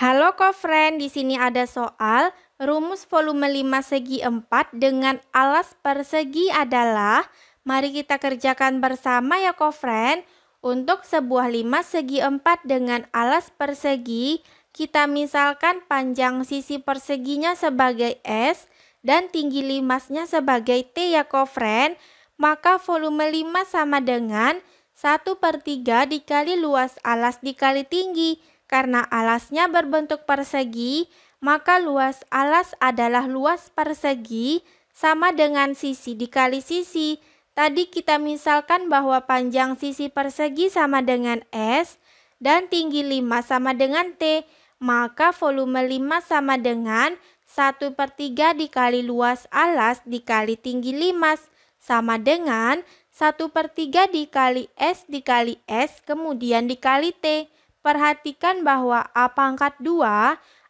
Halo kofren, di sini ada soal rumus volume 5 segi 4 dengan alas persegi adalah Mari kita kerjakan bersama ya kofren Untuk sebuah 5 segi 4 dengan alas persegi Kita misalkan panjang sisi perseginya sebagai S Dan tinggi limasnya sebagai T ya kofren Maka volume 5 sama dengan 1 per 3 dikali luas alas dikali tinggi karena alasnya berbentuk persegi, maka luas alas adalah luas persegi sama dengan sisi dikali sisi. Tadi kita misalkan bahwa panjang sisi persegi sama dengan S dan tinggi 5 sama dengan T. Maka volume 5 sama dengan 1 per 3 dikali luas alas dikali tinggi 5 sama dengan 1 per 3 dikali S dikali S kemudian dikali T. Perhatikan bahwa A pangkat 2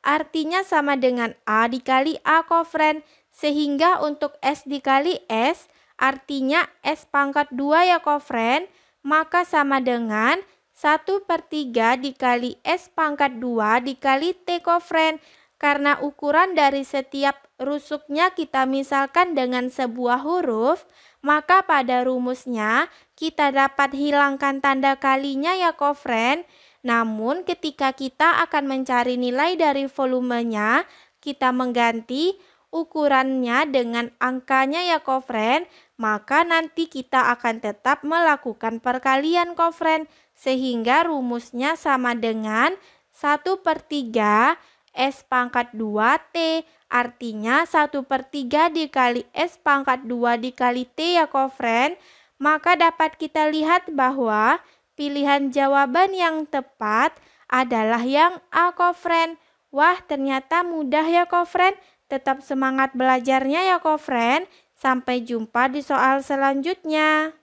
artinya sama dengan A dikali A kofren. sehingga untuk S dikali S artinya S pangkat 2 ya kofren, maka sama dengan 1 per 3 dikali S pangkat 2 dikali T kofren. karena ukuran dari setiap rusuknya kita misalkan dengan sebuah huruf, maka pada rumusnya kita dapat hilangkan tanda kalinya ya kofren. Namun ketika kita akan mencari nilai dari volumenya, kita mengganti ukurannya dengan angkanya ya kofren, maka nanti kita akan tetap melakukan perkalian kofren sehingga rumusnya sama dengan 1 per 3 S pangkat 2T artinya 1 per 3 dikali S pangkat 2 dikali T ya kofren maka dapat kita lihat bahwa pilihan jawaban yang tepat adalah yang A, Kofren. Wah, ternyata mudah ya, Kofren. Tetap semangat belajarnya ya, Kofren. Sampai jumpa di soal selanjutnya.